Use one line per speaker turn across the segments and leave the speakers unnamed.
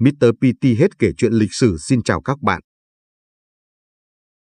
Mr. PT hết kể chuyện lịch sử xin chào các bạn.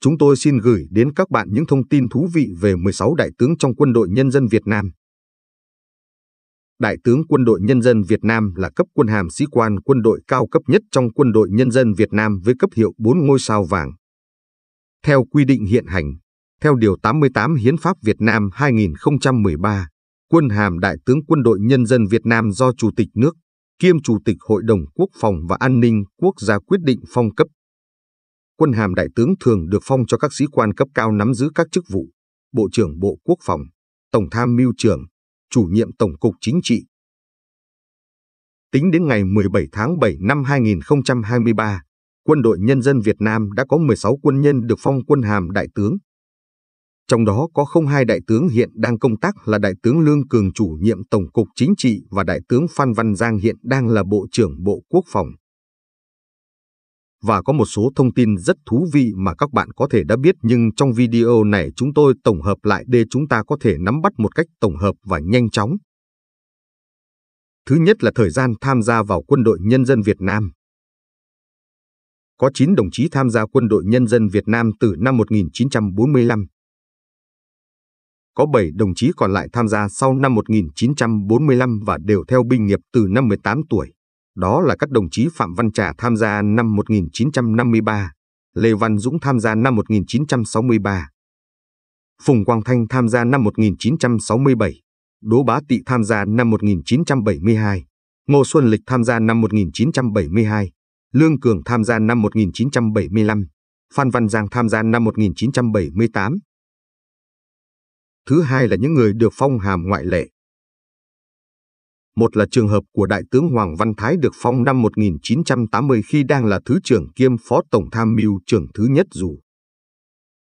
Chúng tôi xin gửi đến các bạn những thông tin thú vị về 16 đại tướng trong quân đội nhân dân Việt Nam. Đại tướng quân đội nhân dân Việt Nam là cấp quân hàm sĩ quan quân đội cao cấp nhất trong quân đội nhân dân Việt Nam với cấp hiệu 4 ngôi sao vàng. Theo quy định hiện hành, theo Điều 88 Hiến pháp Việt Nam 2013, quân hàm Đại tướng quân đội nhân dân Việt Nam do Chủ tịch nước kiêm Chủ tịch Hội đồng Quốc phòng và An ninh quốc gia quyết định phong cấp. Quân hàm đại tướng thường được phong cho các sĩ quan cấp cao nắm giữ các chức vụ, Bộ trưởng Bộ Quốc phòng, Tổng tham mưu trưởng, chủ nhiệm Tổng cục Chính trị. Tính đến ngày 17 tháng 7 năm 2023, Quân đội Nhân dân Việt Nam đã có 16 quân nhân được phong quân hàm đại tướng, trong đó có không hai đại tướng hiện đang công tác là Đại tướng Lương Cường chủ nhiệm Tổng cục Chính trị và Đại tướng Phan Văn Giang hiện đang là Bộ trưởng Bộ Quốc phòng. Và có một số thông tin rất thú vị mà các bạn có thể đã biết nhưng trong video này chúng tôi tổng hợp lại để chúng ta có thể nắm bắt một cách tổng hợp và nhanh chóng. Thứ nhất là thời gian tham gia vào quân đội nhân dân Việt Nam có 9 đồng chí tham gia quân đội nhân dân Việt Nam từ năm 1945 có 7 đồng chí còn lại tham gia sau năm 1945 và đều theo binh nghiệp từ năm 18 tuổi. Đó là các đồng chí Phạm Văn Trà tham gia năm 1953, Lê Văn Dũng tham gia năm 1963, Phùng Quang Thanh tham gia năm 1967, Đỗ Bá Tị tham gia năm 1972, Ngô Xuân Lịch tham gia năm 1972, Lương Cường tham gia năm 1975, Phan Văn Giang tham gia năm 1978, thứ hai là những người được phong hàm ngoại lệ. Một là trường hợp của Đại tướng Hoàng Văn Thái được phong năm 1980 khi đang là Thứ trưởng kiêm Phó Tổng Tham mưu trưởng thứ nhất dù.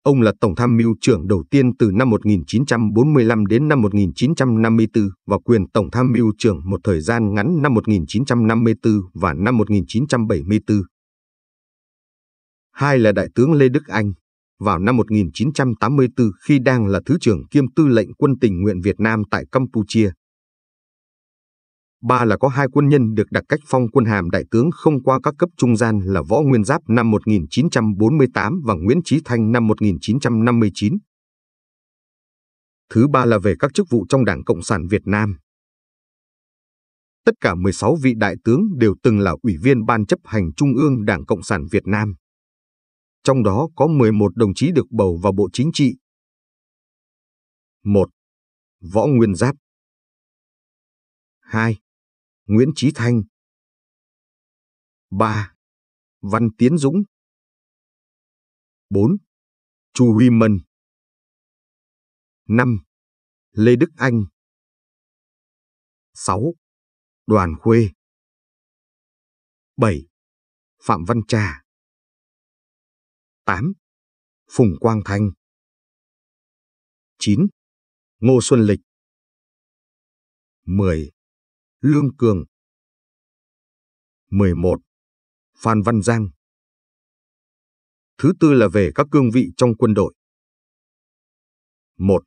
Ông là Tổng Tham mưu trưởng đầu tiên từ năm 1945 đến năm 1954 và quyền Tổng Tham mưu trưởng một thời gian ngắn năm 1954 và năm 1974. Hai là Đại tướng Lê Đức Anh, vào năm 1984 khi đang là Thứ trưởng kiêm tư lệnh quân tình nguyện Việt Nam tại Campuchia. Ba là có hai quân nhân được đặc cách phong quân hàm đại tướng không qua các cấp trung gian là Võ Nguyên Giáp năm 1948 và Nguyễn Trí Thanh năm 1959. Thứ ba là về các chức vụ trong Đảng Cộng sản Việt Nam. Tất cả 16 vị đại tướng đều từng là ủy viên Ban chấp hành Trung ương Đảng Cộng sản Việt Nam trong đó có 11 đồng chí được
bầu vào Bộ Chính trị. 1. Võ Nguyên Giáp 2. Nguyễn Trí Thanh 3. Văn Tiến Dũng 4. Chu Huy Mân 5. Lê Đức Anh 6. Đoàn Khuê 7. Phạm Văn Trà 8. Phùng Quang Thanh 9. Ngô Xuân Lịch 10. Lương Cường 11. Phan Văn Giang Thứ tư là về các cương vị trong quân đội. 1.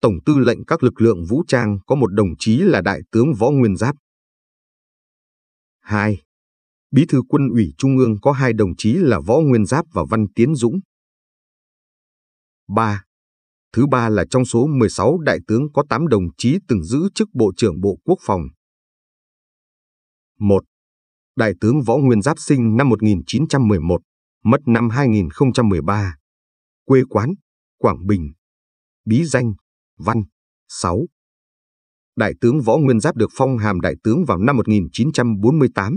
Tổng tư lệnh các lực lượng vũ trang có một đồng chí là Đại tướng Võ Nguyên Giáp. 2. Bí
thư quân ủy Trung ương có hai đồng chí là Võ Nguyên Giáp và Văn Tiến Dũng. 3. Thứ ba là trong số 16 đại tướng có 8 đồng chí từng giữ chức Bộ trưởng Bộ Quốc phòng. 1. Đại tướng Võ Nguyên Giáp sinh năm 1911, mất năm 2013. Quê quán, Quảng Bình. Bí danh, Văn, 6. Đại tướng Võ Nguyên Giáp được phong hàm đại tướng vào năm 1948,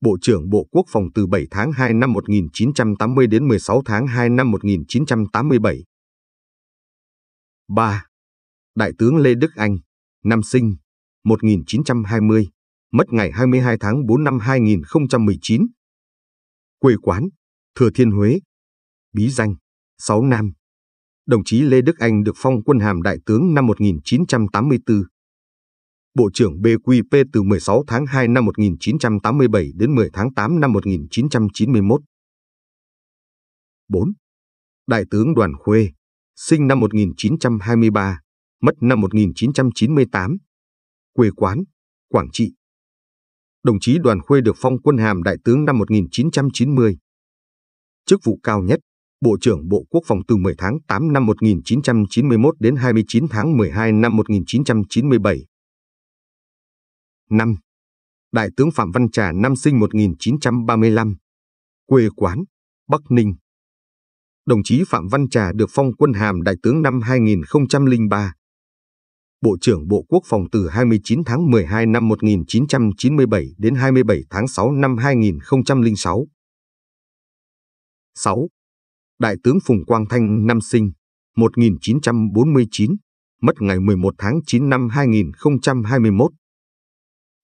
Bộ trưởng Bộ Quốc phòng từ 7 tháng 2 năm 1980 đến 16 tháng 2 năm 1987. 3. Đại tướng Lê Đức Anh, năm sinh 1920, mất ngày 22 tháng 4 năm 2019. Quê quán, Thừa Thiên Huế. Bí danh, Sáu Nam. Đồng chí Lê Đức Anh được phong quân hàm đại tướng năm 1984. Bộ trưởng BQP từ 16 tháng 2 năm 1987 đến 10 tháng 8 năm 1991. 4. Đại tướng Đoàn Khuê, sinh năm 1923, mất năm 1998. Quê quán, Quảng Trị. Đồng chí Đoàn Khuê được phong quân hàm Đại tướng năm 1990. Chức vụ cao nhất, Bộ trưởng Bộ Quốc phòng từ 10 tháng 8 năm 1991 đến 29 tháng 12 năm
1997 năm, Đại tướng Phạm Văn Trà năm sinh 1935, quê quán, Bắc Ninh.
Đồng chí Phạm Văn Trà được phong quân hàm Đại tướng năm 2003. Bộ trưởng Bộ Quốc phòng từ 29 tháng 12 năm 1997 đến 27 tháng 6 năm 2006. 6. Đại tướng Phùng Quang Thanh năm sinh 1949, mất ngày 11 tháng 9 năm 2021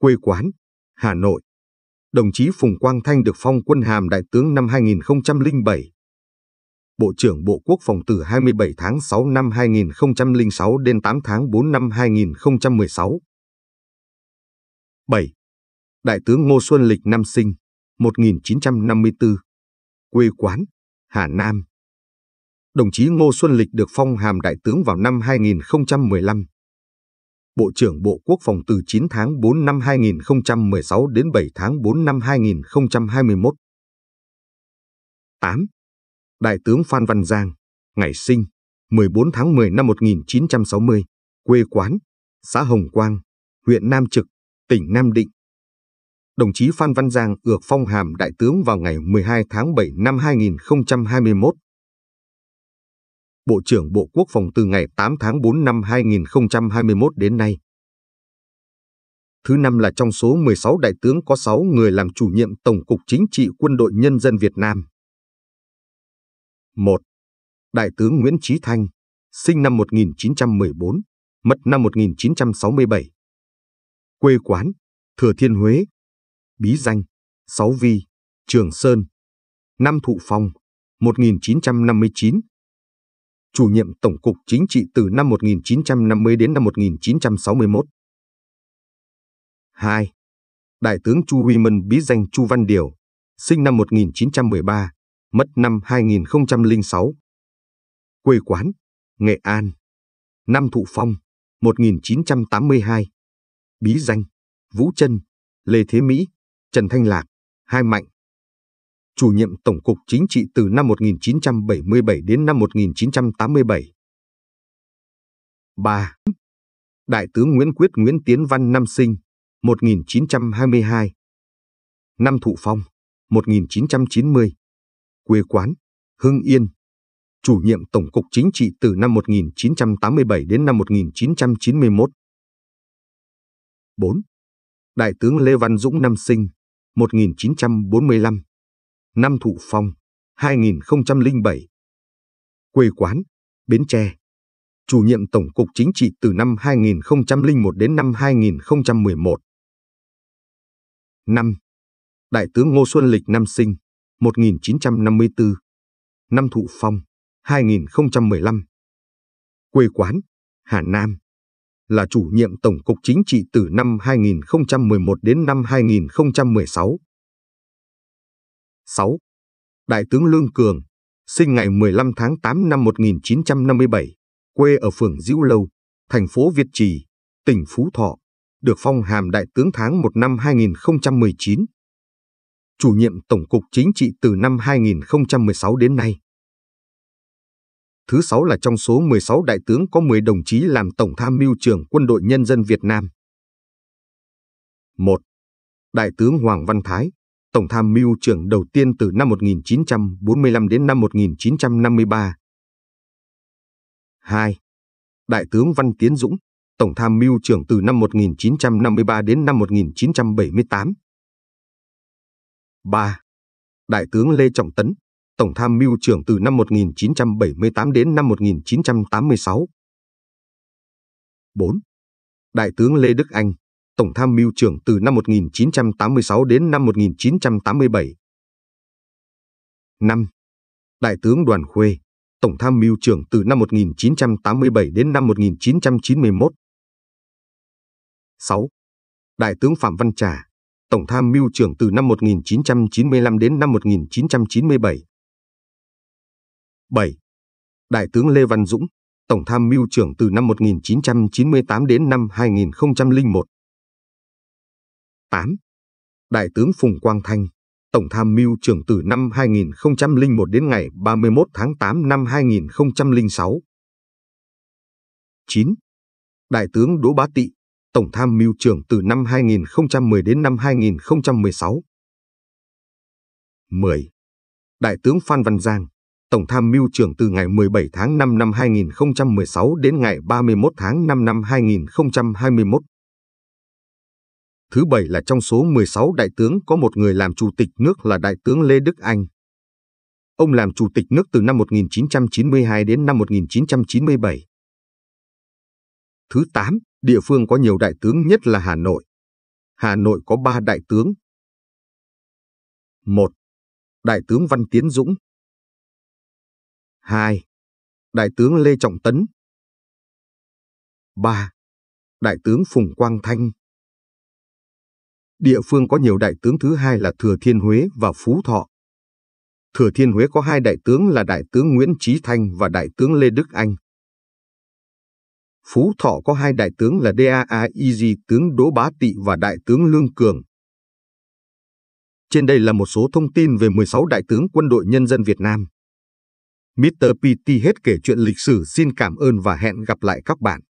quê quán, Hà Nội. Đồng chí Phùng Quang Thanh được phong quân hàm đại tướng năm 2007. Bộ trưởng Bộ Quốc phòng từ 27 tháng 6 năm 2006 đến 8 tháng 4 năm 2016. 7. Đại tướng Ngô Xuân Lịch năm sinh, 1954. Quê quán, Hà Nam. Đồng chí Ngô Xuân Lịch được phong hàm đại tướng vào năm 2015. Bộ trưởng Bộ Quốc phòng từ 9 tháng 4 năm 2016 đến 7 tháng 4 năm 2021. 8. Đại tướng Phan Văn Giang, ngày sinh 14 tháng 10 năm 1960, quê quán, xã Hồng Quang, huyện Nam Trực, tỉnh Nam Định. Đồng chí Phan Văn Giang ược phong hàm đại tướng vào ngày 12 tháng 7 năm 2021. Bộ trưởng Bộ Quốc phòng từ ngày 8 tháng 4 năm 2021 đến nay. Thứ năm là trong số 16 đại tướng có 6 người làm chủ nhiệm Tổng cục Chính trị Quân đội Nhân dân Việt Nam. 1. Đại tướng Nguyễn Trí Thanh, sinh năm 1914, mất năm 1967. Quê quán, Thừa Thiên Huế. Bí danh, Sáu Vi, Trường Sơn. Năm Thụ Phong, 1959 chủ nhiệm Tổng cục Chính trị từ năm 1950 đến năm 1961. 2. Đại tướng Chu Huy Mân bí danh Chu Văn Điều, sinh năm 1913, mất năm 2006. Quê quán, Nghệ An. Năm Thụ Phong, 1982. Bí danh, Vũ Trân, Lê Thế Mỹ, Trần Thanh Lạc, Hai Mạnh, chủ nhiệm Tổng cục Chính trị từ năm 1977 đến năm 1987. 3. Đại tướng Nguyễn Quyết Nguyễn Tiến Văn năm sinh 1922. Năm Thụ Phong 1990. Quê quán Hưng Yên. Chủ nhiệm Tổng cục Chính trị từ năm 1987 đến năm 1991. 4. Đại tướng Lê Văn Dũng năm sinh 1945 năm Thụ Phong, 2007. Quê quán, Bến Tre. Chủ nhiệm Tổng cục Chính trị từ năm 2001 đến năm 2011. 5. Đại tướng Ngô Xuân Lịch năm sinh, 1954. Năm Thụ Phong, 2015. Quê quán, Hà Nam. Là chủ nhiệm Tổng cục Chính trị từ năm 2011 đến năm 2016. 6. Đại tướng Lương Cường, sinh ngày 15 tháng 8 năm 1957, quê ở phường Diễu Lâu, thành phố Việt Trì, tỉnh Phú Thọ, được phong hàm Đại tướng tháng 1 năm 2019. Chủ nhiệm Tổng cục Chính trị từ năm 2016 đến nay. Thứ sáu là trong số 16 đại tướng có 10 đồng chí làm Tổng tham mưu trưởng Quân đội Nhân dân Việt Nam. 1. Đại tướng Hoàng Văn Thái, Tổng tham mưu trưởng đầu tiên từ năm 1945 đến năm 1953. 2. Đại tướng Văn Tiến Dũng, Tổng tham mưu trưởng từ năm 1953 đến năm 1978. 3. Đại tướng Lê Trọng Tấn, Tổng tham mưu trưởng từ năm 1978 đến năm 1986. 4. Đại tướng Lê Đức Anh, Tổng tham mưu trưởng từ năm 1986 đến năm 1987. 5. Đại tướng Đoàn Khuê, Tổng tham mưu trưởng từ năm 1987 đến năm 1991. 6. Đại tướng Phạm Văn Trà, Tổng tham mưu trưởng từ năm 1995 đến năm 1997. 7. Đại tướng Lê Văn Dũng, Tổng tham mưu trưởng từ năm 1998 đến năm 2001. 8. Đại tướng Phùng Quang Thanh, Tổng tham mưu trưởng từ năm 2001 đến ngày 31 tháng 8 năm 2006. 9. Đại tướng Đỗ Bá Tị, Tổng tham mưu trưởng từ năm 2010 đến năm 2016. 10. Đại tướng Phan Văn Giang, Tổng tham mưu trưởng từ ngày 17 tháng 5 năm 2016 đến ngày 31 tháng 5 năm 2021. Thứ bảy là trong số 16 đại tướng có một người làm chủ tịch nước là đại tướng Lê Đức Anh. Ông làm chủ tịch nước từ năm 1992 đến năm 1997. Thứ tám,
địa phương có nhiều đại tướng nhất là Hà Nội. Hà Nội có ba đại tướng. 1. Đại tướng Văn Tiến Dũng 2. Đại tướng Lê Trọng Tấn 3. Đại tướng Phùng Quang Thanh Địa phương có nhiều đại tướng thứ hai
là Thừa Thiên Huế và Phú Thọ. Thừa Thiên Huế có hai đại tướng là Đại tướng Nguyễn Trí Thanh và Đại tướng Lê Đức Anh. Phú Thọ có hai đại tướng là DAAIG tướng Đỗ Bá Tị và Đại tướng Lương Cường. Trên đây là một số thông tin về 16 đại tướng quân đội nhân dân Việt Nam. Mr. PT hết kể chuyện lịch sử xin cảm ơn và hẹn gặp lại các bạn.